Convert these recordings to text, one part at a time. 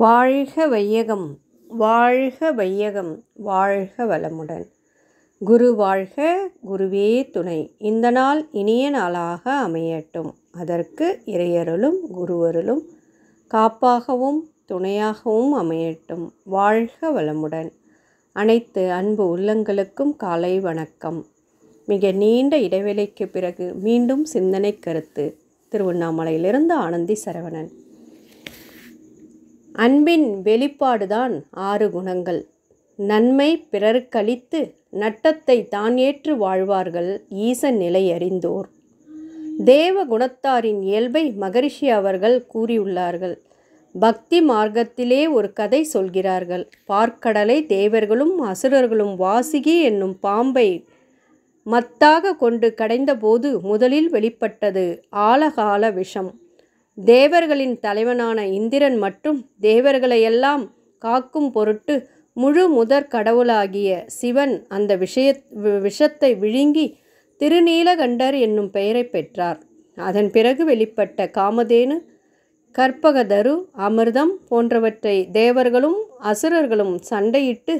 வாழ்க வையகம் வாழ்க வையகம் வாழ்க வளமுடன் குரு வாழ்க குருவே துணை இந்த நாள் இனிய நாளாக அமையட்டும் அதற்கு இறையருளும் குருவருளும் காப்பாகவும் துணையாகவும் அமையட்டும் வாழ்க வளமுடன் அனைத்து அன்பு உள்ளங்களுக்கும் காலை வணக்கம் மிக நீண்ட இடைவேளைக்கு பிறகு மீண்டும் சிந்தனை கருத்து திருவண்ணாமலையிலிருந்து ஆனந்தி சரவணன் அன்பின் வெளிப்பாடுதான் ஆறு குணங்கள் நன்மை பிறருக்களித்து நட்டத்தை தான் ஏற்று வாழ்வார்கள் ஈசன் நிலை அறிந்தோர் தேவ குணத்தாரின் இயல்பை மகரிஷி அவர்கள் கூறியுள்ளார்கள் பக்தி மார்க்கத்திலே ஒரு கதை சொல்கிறார்கள் பார்க்கடலை தேவர்களும் அசுரர்களும் வாசிகி என்னும் பாம்பை மத்தாக கொண்டு கடைந்தபோது முதலில் வெளிப்பட்டது ஆலகால விஷம் தேவர்களின் தலைவனான இந்திரன் மட்டும் தேவர்களையெல்லாம் காக்கும் பொருட்டு முழு முதற் கடவுளாகிய சிவன் அந்த விஷய விஷத்தை விழுங்கி திருநீலகண்டர் என்னும் பெயரை பெற்றார் அதன் பிறகு வெளிப்பட்ட காமதேனு கற்பகதரு அமிர்தம் போன்றவற்றை தேவர்களும் அசுரர்களும் சண்டையிட்டு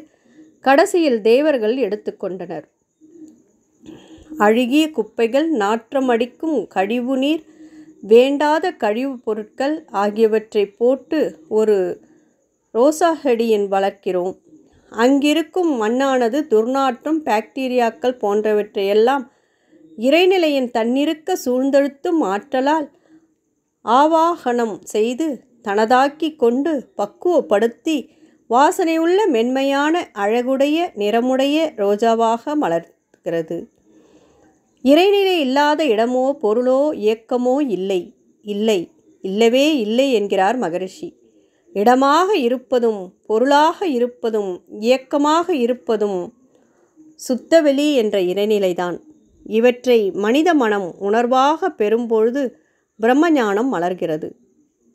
கடைசியில் தேவர்கள் எடுத்துக்கொண்டனர் அழுகிய குப்பைகள் நாற்றமடிக்கும் கழிவு நீர் வேண்டாத கழிவுப் பொருட்கள் ஆகியவற்றை போட்டு ஒரு ரோசா செடியின் வளர்க்கிறோம் அங்கிருக்கும் மண்ணானது துர்நாற்றம் பாக்டீரியாக்கள் போன்றவற்றையெல்லாம் இறைநிலையின் தன்னிருக்க சூழ்ந்தெழுத்தும் ஆற்றலால் ஆவாகனம் செய்து தனதாக்கி கொண்டு பக்குவப்படுத்தி வாசனையுள்ள மென்மையான அழகுடைய நிறமுடைய ரோஜாவாக மலர்கிறது இறைநிலை இல்லாத இடமோ பொருளோ இயக்கமோ இல்லை இல்லை இல்லவே இல்லை என்கிறார் மகரிஷி இடமாக இருப்பதும் பொருளாக இருப்பதும் இயக்கமாக இருப்பதும் சுத்தவெளி என்ற இறைநிலைதான் இவற்றை மனித மனம் உணர்வாக பெறும்பொழுது பிரம்மஞானம் மலர்கிறது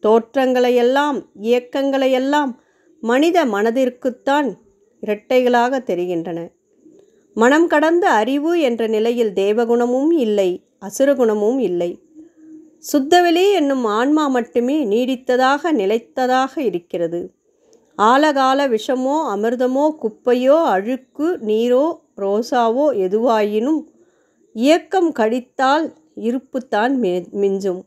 தோற்றங்களையெல்லாம் இயக்கங்களையெல்லாம் மனித மனதிற்குத்தான் இரட்டைகளாக தெரிகின்றன மனம் கடந்த அறிவு என்ற நிலையில் தேவகுணமும் இல்லை அசுரகுணமும் இல்லை சுத்தவெளி என்னும் ஆன்மா மட்டுமே நீடித்ததாக நிலைத்ததாக இருக்கிறது ஆலகால விஷமோ அமிர்தமோ குப்பையோ அழுக்கு நீரோ ரோசாவோ எதுவாயினும் இயக்கம் கடித்தால் இருப்புத்தான் மிஞ்சும்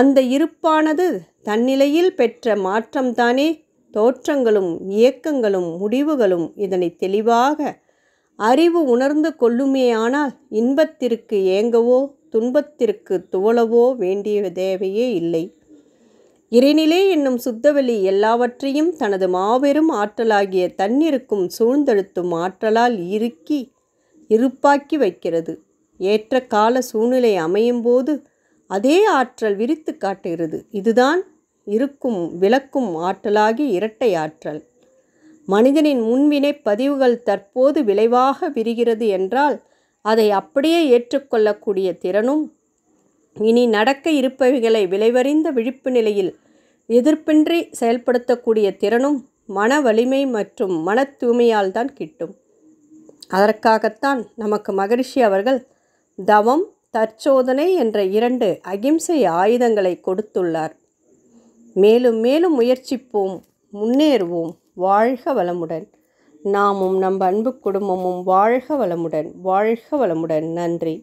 அந்த இருப்பானது தன்னிலையில் பெற்ற மாற்றம்தானே தோற்றங்களும் இயக்கங்களும் முடிவுகளும் இதனை தெளிவாக அறிவு உணர்ந்து கொள்ளுமேயானால் இன்பத்திற்கு ஏங்கவோ துன்பத்திற்கு துவளவோ வேண்டிய தேவையே இல்லை இறைநிலை என்னும் சுத்தவெளி எல்லாவற்றையும் தனது மாபெரும் ஆற்றலாகிய தண்ணிருக்கும் சூழ்ந்தெழுத்தும் ஆற்றலால் இறுக்கி இருப்பாக்கி வைக்கிறது ஏற்ற கால சூழ்நிலை அமையும் போது அதே ஆற்றல் விரித்து காட்டுகிறது இதுதான் இருக்கும் விளக்கும் ஆற்றலாகி இரட்டை ஆற்றல் மனிதனின் முன்வினை பதிவுகள் தற்போது விளைவாக விரிகிறது என்றால் அதை அப்படியே ஏற்றுக்கொள்ளக்கூடிய திறனும் இனி நடக்க இருப்பவைகளை விளைவறிந்த விழிப்பு நிலையில் எதிர்ப்பின்றி செயல்படுத்தக்கூடிய திறனும் மன வலிமை மற்றும் மன தூய்மையால் தான் கிட்டும் அதற்காகத்தான் நமக்கு மகரிஷி அவர்கள் தவம் தற்சோதனை என்ற இரண்டு அகிம்சை ஆயுதங்களை கொடுத்துள்ளார் மேலும் மேலும் முயற்சிப்போம் முன்னேறுவோம் வாழ்க வளமுடன் நாமும் நம் அன்பு குடும்பமும் வாழ்க வளமுடன் வாழ்க வளமுடன் நன்றி